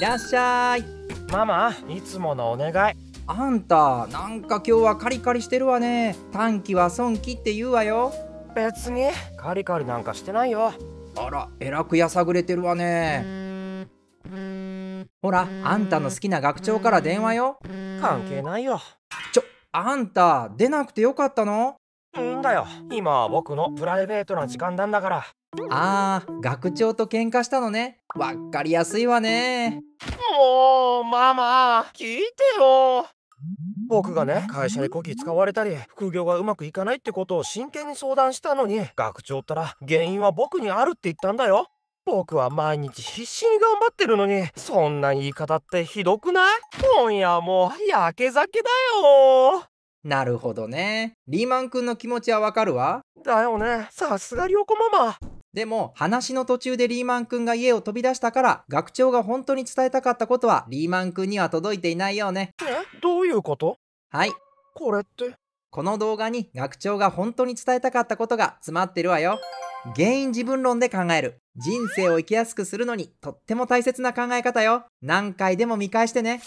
いらっしゃいママいつものお願いあんたなんか今日はカリカリしてるわね短期は損期って言うわよ別にカリカリなんかしてないよあらえらくやさぐれてるわねほらあんたの好きな学長から電話よ関係ないよちょあんた出なくてよかったのいいんだよ今僕のプライベートな時間なんだからあー学長と喧嘩したのねわかりやすいわねもうママ聞いてよ僕がね会社でこき使われたり副業がうまくいかないってことを真剣に相談したのに学長ったら原因は僕にあるって言ったんだよ僕は毎日必死に頑張ってるのにそんな言い方ってひどくない今夜もやけ酒だよなるほどね。リーマンくんの気持ちはわかるわ。だよね。さすが良子ママ。でも、話の途中でリーマンくんが家を飛び出したから、学長が本当に伝えたかったことは、リーマンくんには届いていないようね。えどういうことはい。これって。この動画に学長が本当に伝えたかったことが詰まってるわよ。原因自分論で考える。人生を生きやすくするのにとっても大切な考え方よ。何回でも見返してね。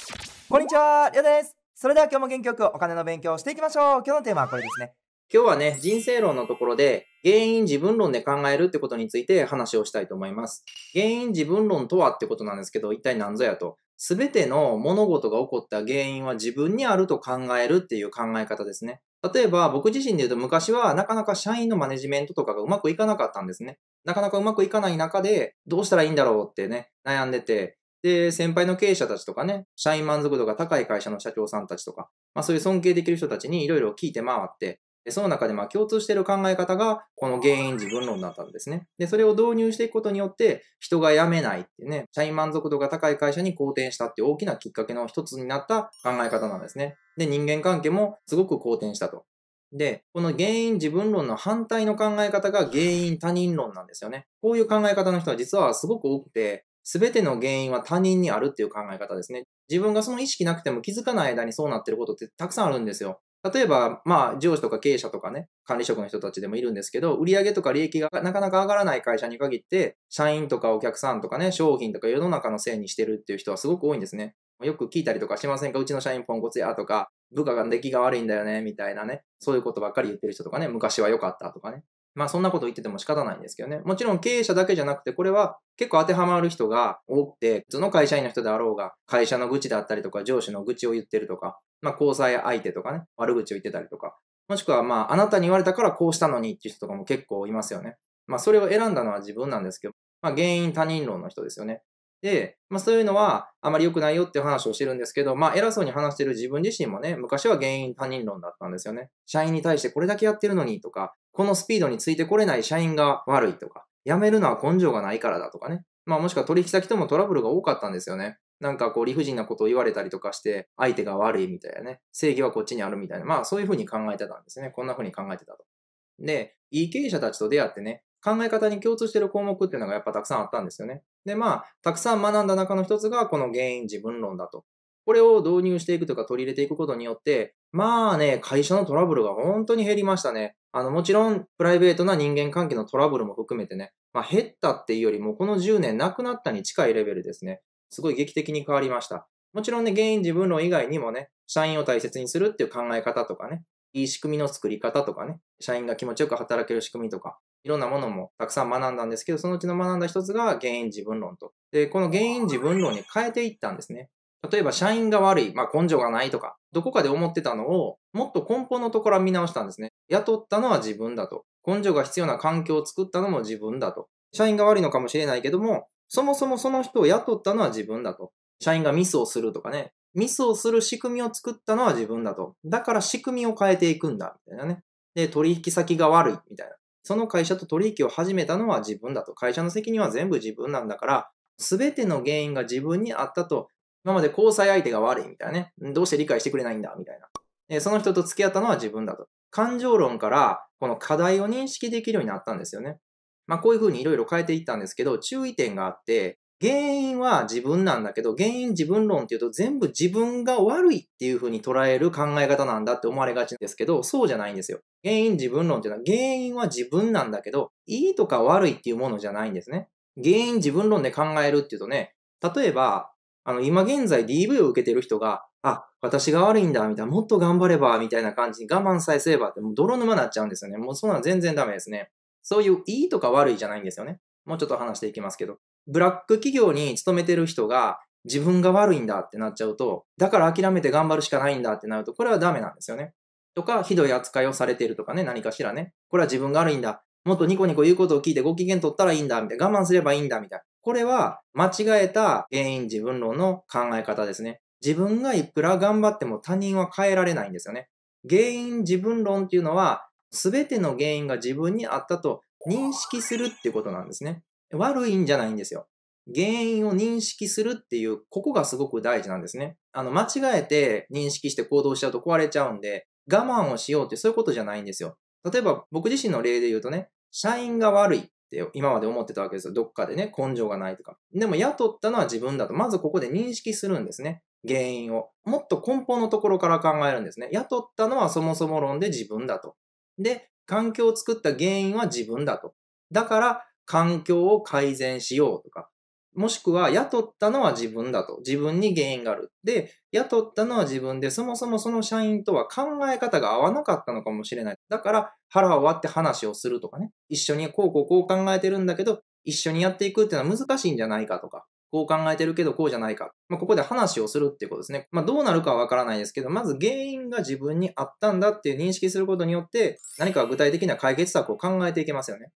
こんにちは、りょうです。それでは今日も元気よくお金の勉強をしていきましょう。今日のテーマはこれですね。今日はね、人生論のところで、原因自分論で考えるってことについて話をしたいと思います。原因自分論とはってことなんですけど、一体何ぞやと。すべての物事が起こった原因は自分にあると考えるっていう考え方ですね。例えば僕自身で言うと昔はなかなか社員のマネジメントとかがうまくいかなかったんですね。なかなかうまくいかない中でどうしたらいいんだろうってね、悩んでて、で、先輩の経営者たちとかね、社員満足度が高い会社の社長さんたちとか、まあそういう尊敬できる人たちにいろいろ聞いて回って、その中でまあ共通している考え方が、この原因自分論だったんですね。で、それを導入していくことによって、人が辞めないってね、社員満足度が高い会社に好転したって大きなきっかけの一つになった考え方なんですね。で、人間関係もすごく好転したと。で、この原因自分論の反対の考え方が原因他人論なんですよね。こういう考え方の人は実はすごく多くて、すべての原因は他人にあるっていう考え方ですね。自分がその意識なくても気づかない間にそうなってることってたくさんあるんですよ。例えば、まあ、上司とか経営者とかね、管理職の人たちでもいるんですけど、売上とか利益がなかなか上がらない会社に限って、社員とかお客さんとかね、商品とか世の中のせいにしてるっていう人はすごく多いんですね。よく聞いたりとかしませんかうちの社員ポンコツやとか、部下が出来が悪いんだよね、みたいなね、そういうことばっかり言ってる人とかね、昔は良かったとかね。まあそんなこと言ってても仕方ないんですけどね。もちろん経営者だけじゃなくて、これは結構当てはまる人が多くて、普通の会社員の人であろうが、会社の愚痴であったりとか、上司の愚痴を言ってるとか、まあ交際相手とかね、悪口を言ってたりとか、もしくはまああなたに言われたからこうしたのにっていう人とかも結構いますよね。まあそれを選んだのは自分なんですけど、まあ原因他人論の人ですよね。で、まあそういうのはあまり良くないよっていう話をしてるんですけど、まあ偉そうに話してる自分自身もね、昔は原因他人論だったんですよね。社員に対してこれだけやってるのにとか、このスピードについてこれない社員が悪いとか、辞めるのは根性がないからだとかね。まあもしくは取引先ともトラブルが多かったんですよね。なんかこう理不尽なことを言われたりとかして、相手が悪いみたいなね。正義はこっちにあるみたいな。まあそういうふうに考えてたんですね。こんなふうに考えてたと。で、いい経営者たちと出会ってね、考え方に共通してる項目っていうのがやっぱたくさんあったんですよね。で、まあ、たくさん学んだ中の一つがこの原因自分論だと。これを導入していくとか取り入れていくことによって、まあね、会社のトラブルが本当に減りましたね。あの、もちろん、プライベートな人間関係のトラブルも含めてね、まあ、減ったっていうよりも、この10年なくなったに近いレベルですね。すごい劇的に変わりました。もちろんね、原因自分論以外にもね、社員を大切にするっていう考え方とかね、いい仕組みの作り方とかね、社員が気持ちよく働ける仕組みとか、いろんなものもたくさん学んだんですけど、そのうちの学んだ一つが原因自分論と。で、この原因自分論に変えていったんですね。例えば社員が悪い、まあ、根性がないとか、どこかで思ってたのを、もっと根本のところは見直したんですね。雇ったのは自分だと。根性が必要な環境を作ったのも自分だと。社員が悪いのかもしれないけども、そもそもその人を雇ったのは自分だと。社員がミスをするとかね。ミスをする仕組みを作ったのは自分だと。だから仕組みを変えていくんだ、みたいなね。で、取引先が悪い、みたいな。その会社と取引を始めたのは自分だと。会社の責任は全部自分なんだから、すべての原因が自分にあったと今まで交際相手が悪いみたいなね。どうして理解してくれないんだみたいな。その人と付き合ったのは自分だと。感情論からこの課題を認識できるようになったんですよね。まあこういうふうにいろいろ変えていったんですけど、注意点があって、原因は自分なんだけど、原因自分論っていうと全部自分が悪いっていうふうに捉える考え方なんだって思われがちですけど、そうじゃないんですよ。原因自分論っていうのは原因は自分なんだけど、いいとか悪いっていうものじゃないんですね。原因自分論で考えるっていうとね、例えばあの、今現在 DV を受けてる人が、あ、私が悪いんだ、みたいな、もっと頑張れば、みたいな感じに我慢さえすればって、もう泥沼になっちゃうんですよね。もうそんなの全然ダメですね。そういういいとか悪いじゃないんですよね。もうちょっと話していきますけど。ブラック企業に勤めてる人が、自分が悪いんだってなっちゃうと、だから諦めて頑張るしかないんだってなると、これはダメなんですよね。とか、ひどい扱いをされてるとかね、何かしらね。これは自分が悪いんだ。もっとニコニコ言うことを聞いてご機嫌取ったらいいんだ、みたいな。我慢すればいいんだ、みたいな。これは間違えた原因自分論の考え方ですね。自分がいくら頑張っても他人は変えられないんですよね。原因自分論っていうのは、全ての原因が自分にあったと認識するっていうことなんですね。悪いんじゃないんですよ。原因を認識するっていう、ここがすごく大事なんですね。あの、間違えて認識して行動しちゃうと壊れちゃうんで、我慢をしようってそういうことじゃないんですよ。例えば僕自身の例で言うとね、社員が悪い。って今まで思ってたわけですよ。どっかでね、根性がないとか。でも雇ったのは自分だと、まずここで認識するんですね。原因を。もっと根本のところから考えるんですね。雇ったのはそもそも論で自分だと。で、環境を作った原因は自分だと。だから、環境を改善しようとか、もしくは雇ったのは自分だと。自分に原因がある。で、雇ったのは自分で、そもそもその社員とは考え方が合わなかったのかもしれない。だから腹を割って話をするとかね。一緒にこうこうこう考えてるんだけど、一緒にやっていくっていうのは難しいんじゃないかとか。こう考えてるけどこうじゃないか。まあ、ここで話をするっていうことですね。まあ、どうなるかはわからないですけど、まず原因が自分にあったんだっていう認識することによって、何か具体的な解決策を考えていけますよね。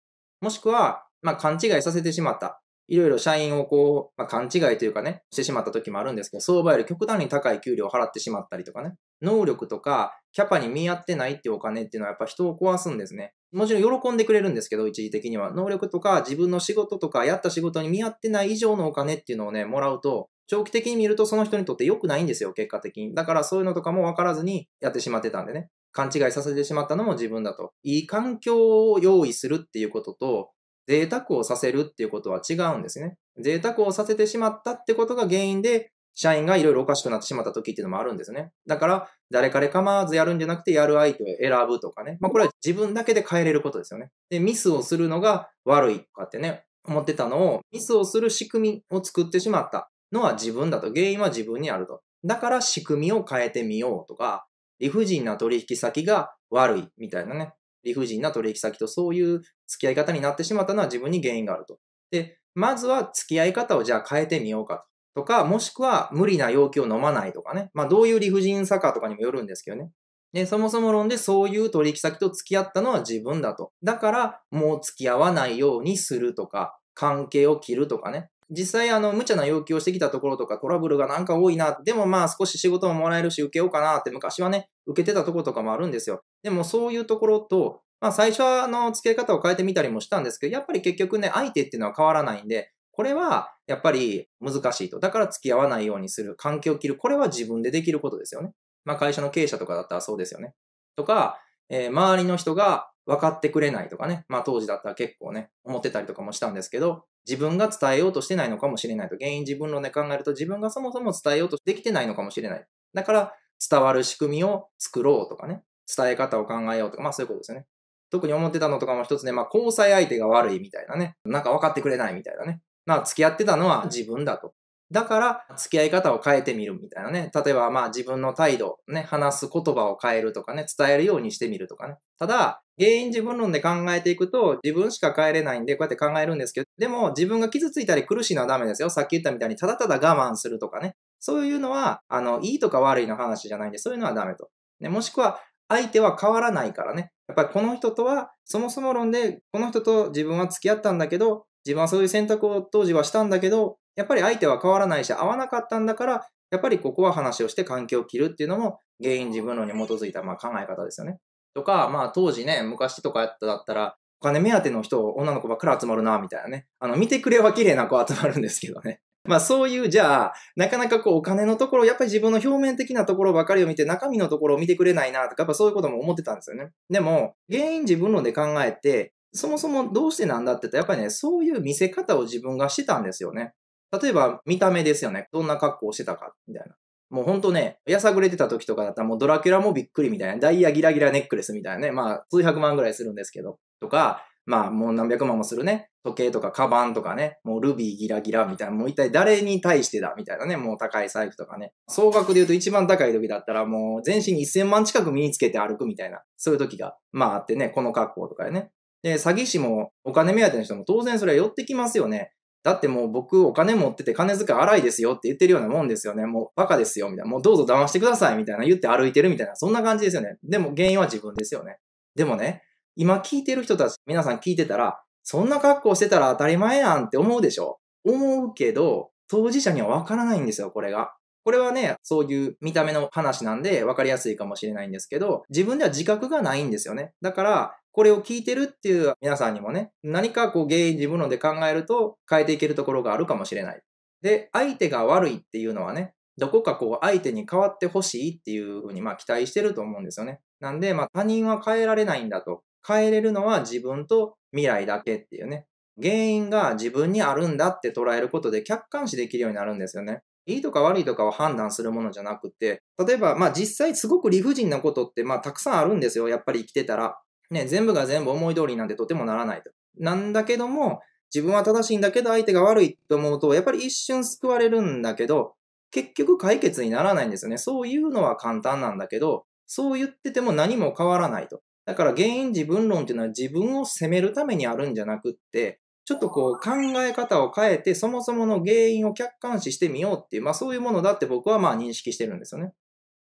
もしくは、まあ、勘違いさせてしまった。いろいろ社員をこう、まあ、勘違いというかね、してしまった時もあるんですけど、相場より極端に高い給料を払ってしまったりとかね、能力とか、キャパに見合ってないっていうお金っていうのはやっぱ人を壊すんですね。もちろん喜んでくれるんですけど、一時的には。能力とか、自分の仕事とか、やった仕事に見合ってない以上のお金っていうのをね、もらうと、長期的に見るとその人にとって良くないんですよ、結果的に。だからそういうのとかも分からずにやってしまってたんでね。勘違いさせてしまったのも自分だと。いい環境を用意するっていうことと、贅沢をさせるっていうことは違うんですね。贅沢をさせてしまったってことが原因で、社員がいろいろおかしくなってしまった時っていうのもあるんですね。だから、誰かで構わずやるんじゃなくて、やる相手を選ぶとかね。まあ、これは自分だけで変えれることですよね。で、ミスをするのが悪いとかってね、思ってたのを、ミスをする仕組みを作ってしまったのは自分だと。原因は自分にあると。だから仕組みを変えてみようとか、理不尽な取引先が悪いみたいなね。理不尽な取引先とそういう付き合い方になってしまったのは自分に原因があると。で、まずは付き合い方をじゃあ変えてみようかと。とか、もしくは無理な要求を飲まないとかね。まあどういう理不尽さかとかにもよるんですけどね。で、そもそも論でそういう取引先と付き合ったのは自分だと。だからもう付き合わないようにするとか、関係を切るとかね。実際、あの、無茶な要求をしてきたところとかトラブルがなんか多いな。でもまあ少し仕事ももらえるし受けようかなって昔はね、受けてたところとかもあるんですよ。でもそういうところと、まあ最初はあの、付け方を変えてみたりもしたんですけど、やっぱり結局ね、相手っていうのは変わらないんで、これはやっぱり難しいと。だから付き合わないようにする。関係を切る。これは自分でできることですよね。まあ会社の経営者とかだったらそうですよね。とか、えー、周りの人が分かってくれないとかね。まあ当時だったら結構ね、思ってたりとかもしたんですけど、自分が伝えようとしてないのかもしれないと。原因自分論で考えると自分がそもそも伝えようとできてないのかもしれない。だから伝わる仕組みを作ろうとかね。伝え方を考えようとか、まあそういうことですよね。特に思ってたのとかも一つね、まあ交際相手が悪いみたいなね。なんか分かってくれないみたいなね。まあ付き合ってたのは自分だと。だから、付き合い方を変えてみるみたいなね。例えば、まあ自分の態度、ね、話す言葉を変えるとかね、伝えるようにしてみるとかね。ただ、原因自分論で考えていくと、自分しか変えれないんで、こうやって考えるんですけど、でも自分が傷ついたり苦しいのはダメですよ。さっき言ったみたいに、ただただ我慢するとかね。そういうのは、あの、いいとか悪いの話じゃないんで、そういうのはダメと。ね、もしくは、相手は変わらないからね。やっぱりこの人とは、そもそも論で、この人と自分は付き合ったんだけど、自分はそういう選択を当時はしたんだけど、やっぱり相手は変わらないし、合わなかったんだから、やっぱりここは話をして関係を切るっていうのも、原因自分論に基づいたまあ考え方ですよね。とか、まあ当時ね、昔とかやっただったら、お金目当ての人、女の子ばっかり集まるな、みたいなね。あの、見てくれは綺麗な子集まるんですけどね。まあそういう、じゃあ、なかなかこうお金のところ、やっぱり自分の表面的なところばかりを見て、中身のところを見てくれないなとか、やっぱそういうことも思ってたんですよね。でも、原因自分論で考えて、そもそもどうしてなんだって言ったら、やっぱりね、そういう見せ方を自分がしてたんですよね。例えば、見た目ですよね。どんな格好をしてたか、みたいな。もうほんとね、やさぐれてた時とかだったらもうドラキュラもびっくりみたいな、ダイヤギラギラネックレスみたいなね、まあ数百万ぐらいするんですけど、とか、まあもう何百万もするね、時計とかカバンとかね、もうルビーギラギラみたいな、もう一体誰に対してだみたいなね、もう高い財布とかね。総額で言うと一番高い時だったらもう全身に1000万近く身につけて歩くみたいな、そういう時が、まああってね、この格好とかね。で、詐欺師もお金目当ての人も当然それは寄ってきますよね。だってもう僕お金持ってて金遣い荒いですよって言ってるようなもんですよね。もうバカですよみたいな。もうどうぞ騙してくださいみたいな言って歩いてるみたいな。そんな感じですよね。でも原因は自分ですよね。でもね、今聞いてる人たち、皆さん聞いてたら、そんな格好してたら当たり前やんって思うでしょ思うけど、当事者にはわからないんですよ、これが。これはね、そういう見た目の話なんで分かりやすいかもしれないんですけど、自分では自覚がないんですよね。だから、これを聞いてるっていう皆さんにもね、何かこう原因自分ので考えると変えていけるところがあるかもしれない。で、相手が悪いっていうのはね、どこかこう相手に変わってほしいっていうふうにまあ期待してると思うんですよね。なんで、まあ他人は変えられないんだと。変えれるのは自分と未来だけっていうね。原因が自分にあるんだって捉えることで客観視できるようになるんですよね。いいとか悪いとかを判断するものじゃなくて、例えば、まあ実際すごく理不尽なことって、まあたくさんあるんですよ。やっぱり生きてたら。ね、全部が全部思い通りなんてとてもならないと。なんだけども、自分は正しいんだけど相手が悪いと思うと、やっぱり一瞬救われるんだけど、結局解決にならないんですよね。そういうのは簡単なんだけど、そう言ってても何も変わらないと。だから原因自分論っていうのは自分を責めるためにあるんじゃなくって、ちょっとこう考え方を変えて、そもそもの原因を客観視してみようっていう、まあそういうものだって僕はまあ認識してるんですよね。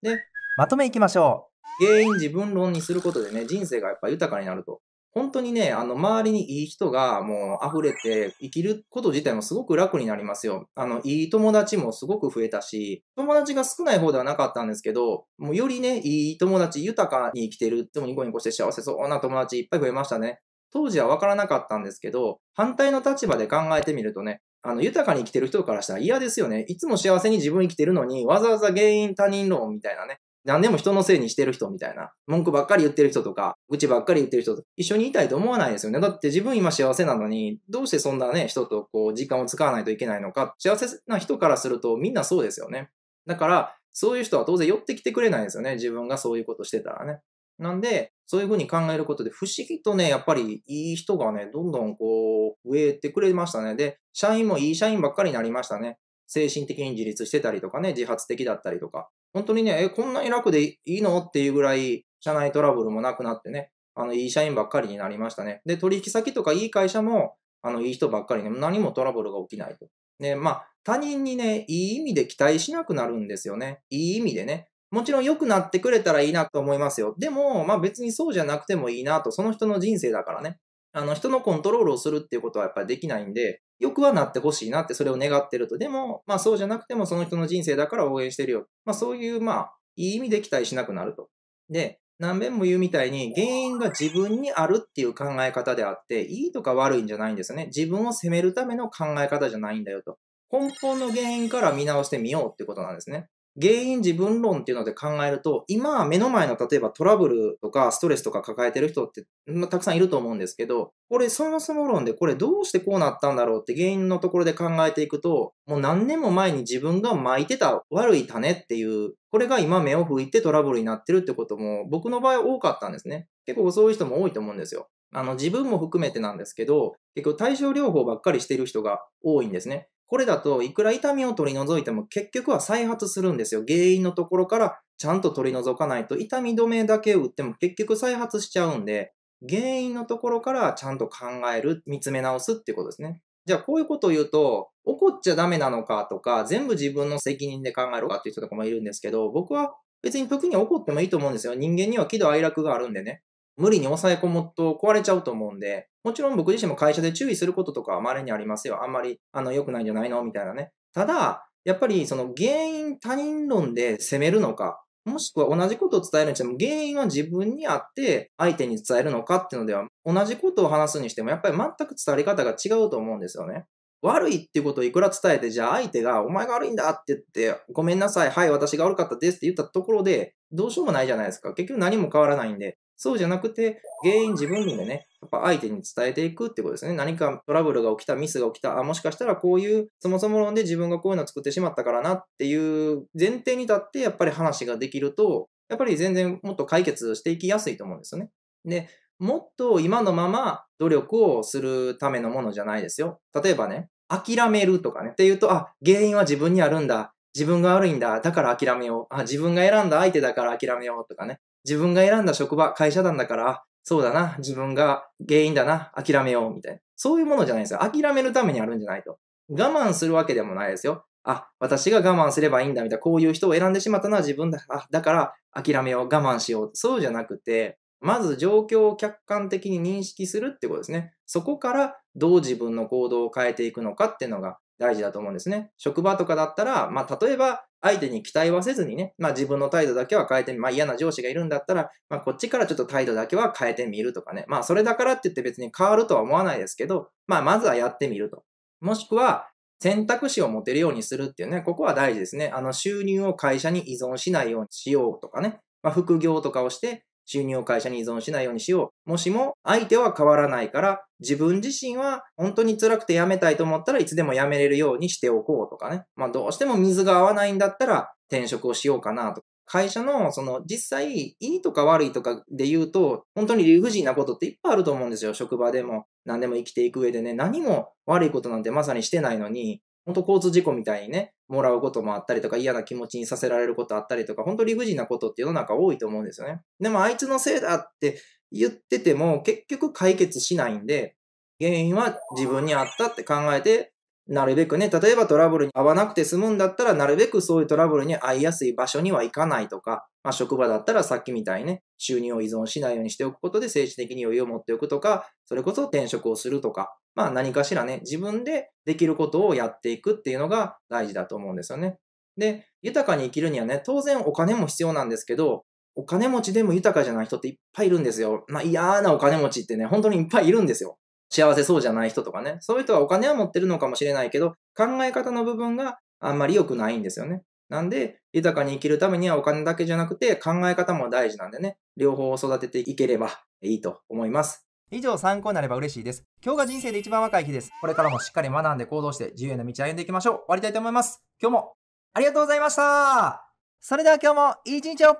で、まとめいきましょう。原因自分論にすることでね、人生がやっぱ豊かになると。本当にね、あの、周りにいい人がもう溢れて、生きること自体もすごく楽になりますよ。あの、いい友達もすごく増えたし、友達が少ない方ではなかったんですけど、もうよりね、いい友達、豊かに生きてる、でもニコニコして幸せそうな友達いっぱい増えましたね。当時は分からなかったんですけど、反対の立場で考えてみるとね、あの、豊かに生きてる人からしたら嫌ですよね。いつも幸せに自分生きてるのに、わざわざ原因他人論みたいなね。何でも人のせいにしてる人みたいな。文句ばっかり言ってる人とか、愚痴ばっかり言ってる人と一緒にいたいと思わないですよね。だって自分今幸せなのに、どうしてそんなね、人とこう、時間を使わないといけないのか。幸せな人からするとみんなそうですよね。だから、そういう人は当然寄ってきてくれないですよね。自分がそういうことしてたらね。なんで、そういうふうに考えることで、不思議とね、やっぱりいい人がね、どんどんこう、植えてくれましたね。で、社員もいい社員ばっかりになりましたね。精神的に自立してたりとかね、自発的だったりとか。本当にね、え、こんなに楽でいいのっていうぐらい、社内トラブルもなくなってね、あの、いい社員ばっかりになりましたね。で、取引先とかいい会社も、あの、いい人ばっかりね、何もトラブルが起きないと。ね、まあ、他人にね、いい意味で期待しなくなるんですよね。いい意味でね。もちろん良くなってくれたらいいなと思いますよ。でも、まあ別にそうじゃなくてもいいなと、その人の人生だからね。あの人のコントロールをするっていうことはやっぱりできないんで、良くはなってほしいなってそれを願ってると。でも、まあそうじゃなくてもその人の人生だから応援してるよ。まあそういう、まあ、いい意味で期待しなくなると。で、何遍も言うみたいに原因が自分にあるっていう考え方であって、いいとか悪いんじゃないんですよね。自分を責めるための考え方じゃないんだよと。根本の原因から見直してみようってことなんですね。原因自分論っていうので考えると、今目の前の例えばトラブルとかストレスとか抱えてる人って、まあ、たくさんいると思うんですけど、これそもそも論でこれどうしてこうなったんだろうって原因のところで考えていくと、もう何年も前に自分が巻いてた悪い種っていう、これが今目を拭いてトラブルになってるってことも僕の場合多かったんですね。結構そういう人も多いと思うんですよ。あの自分も含めてなんですけど、結構対症療法ばっかりしてる人が多いんですね。これだといくら痛みを取り除いても結局は再発するんですよ。原因のところからちゃんと取り除かないと痛み止めだけ打っても結局再発しちゃうんで、原因のところからちゃんと考える、見つめ直すっていうことですね。じゃあこういうことを言うと、怒っちゃダメなのかとか、全部自分の責任で考えろかっていう人とかもいるんですけど、僕は別に時に怒ってもいいと思うんですよ。人間には喜怒哀楽があるんでね。無理に抑え込むと壊れちゃうと思うんで、もちろん僕自身も会社で注意することとかは稀にありますよ。あんまり、あの、良くないんじゃないのみたいなね。ただ、やっぱりその原因他人論で責めるのか、もしくは同じことを伝えるにしても原因は自分にあって相手に伝えるのかっていうのでは同じことを話すにしてもやっぱり全く伝わり方が違うと思うんですよね。悪いっていうことをいくら伝えて、じゃあ相手が、お前が悪いんだって言って、ごめんなさい、はい、私が悪かったですって言ったところで、どうしようもないじゃないですか。結局何も変わらないんで、そうじゃなくて、原因自分でね、やっぱ相手に伝えていくってことですね。何かトラブルが起きた、ミスが起きた、あ、もしかしたらこういう、そもそも論で自分がこういうのを作ってしまったからなっていう前提に立って、やっぱり話ができると、やっぱり全然もっと解決していきやすいと思うんですよね。で、もっと今のまま努力をするためのものじゃないですよ。例えばね、諦めるとかね、っていうと、あ、原因は自分にあるんだ。自分が悪いんだ。だから諦めよう。あ、自分が選んだ相手だから諦めようとかね。自分が選んだ職場、会社なんだから、そうだな、自分が原因だな、諦めよう、みたいな。そういうものじゃないんですよ。諦めるためにあるんじゃないと。我慢するわけでもないですよ。あ、私が我慢すればいいんだ、みたいな。こういう人を選んでしまったのは自分だ。あ、だから諦めよう、我慢しよう。そうじゃなくて、まず状況を客観的に認識するってことですね。そこからどう自分の行動を変えていくのかっていうのが大事だと思うんですね。職場とかだったら、まあ、例えば相手に期待はせずにね、まあ自分の態度だけは変えてみ、まあ嫌な上司がいるんだったら、まあこっちからちょっと態度だけは変えてみるとかね、まあそれだからって言って別に変わるとは思わないですけど、まあまずはやってみると。もしくは、選択肢を持てるようにするっていうね、ここは大事ですね。あの収入を会社に依存しないようにしようとかね、まあ副業とかをして、収入を会社に依存しないようにしよう。もしも相手は変わらないから、自分自身は本当に辛くて辞めたいと思ったらいつでも辞めれるようにしておこうとかね。まあどうしても水が合わないんだったら転職をしようかなとか。会社の、その、実際、いいとか悪いとかで言うと、本当に理不尽なことっていっぱいあると思うんですよ。職場でも、何でも生きていく上でね、何も悪いことなんてまさにしてないのに、本当交通事故みたいにね、もらうこともあったりとか、嫌な気持ちにさせられることあったりとか、本当理不尽なことって世の中多いと思うんですよね。でもあいつのせいだって言ってても、結局解決しないんで、原因は自分にあったって考えて、なるべくね、例えばトラブルに合わなくて済むんだったら、なるべくそういうトラブルに合いやすい場所には行かないとか、まあ、職場だったらさっきみたいにね、収入を依存しないようにしておくことで精神的に余裕を持っておくとか、それこそ転職をするとか、まあ何かしらね、自分でできることをやっていくっていうのが大事だと思うんですよね。で、豊かに生きるにはね、当然お金も必要なんですけど、お金持ちでも豊かじゃない人っていっぱいいるんですよ。まあ嫌なお金持ちってね、本当にいっぱいいるんですよ。幸せそうじゃない人とかね、そういう人はお金は持ってるのかもしれないけど、考え方の部分があんまり良くないんですよね。なんで、豊かに生きるためにはお金だけじゃなくて考え方も大事なんでね、両方を育てていければいいと思います。以上参考になれば嬉しいです。今日が人生で一番若い日です。これからもしっかり学んで行動して自由な道を歩んでいきましょう。終わりたいと思います。今日もありがとうございました。それでは今日もいい一日を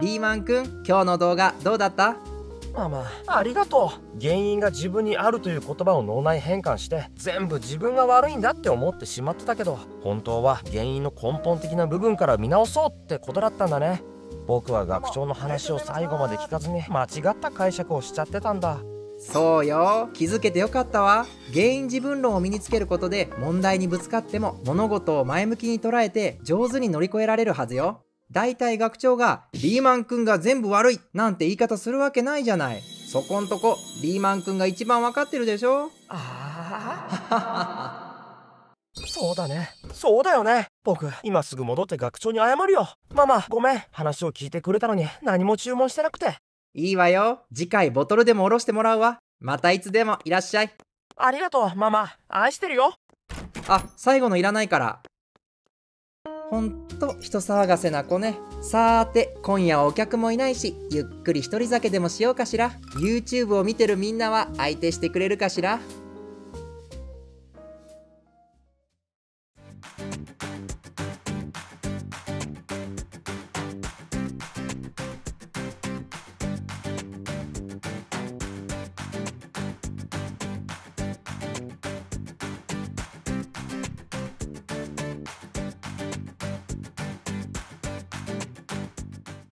リーマンくん、今日の動画どうだったママありがとう原因が自分にあるという言葉を脳内変換して全部自分が悪いんだって思ってしまってたけど本当は原因の根本的な部分から見直そうってことだったんだね僕は学長の話を最後まで聞かずに間違った解釈をしちゃってたんだそうよ気づけてよかったわ原因自分論を身につけることで問題にぶつかっても物事を前向きに捉えて上手に乗り越えられるはずよ大体学長がリーマン君が全部悪いなんて言い方するわけないじゃない。そこんとこリーマン君が一番わかってるでしょああそうだねそうだよね僕今すぐ戻って学長に謝るよママごめん話を聞いてくれたのに何も注文してなくていいわよ次回ボトルでもおろしてもらうわまたいつでもいらっしゃいありがとうママ愛してるよあ最後のいらないからほんと人騒がせな子ね。さーて、今夜はお客もいないし、ゆっくり一人酒でもしようかしら。YouTube を見てるみんなは相手してくれるかしら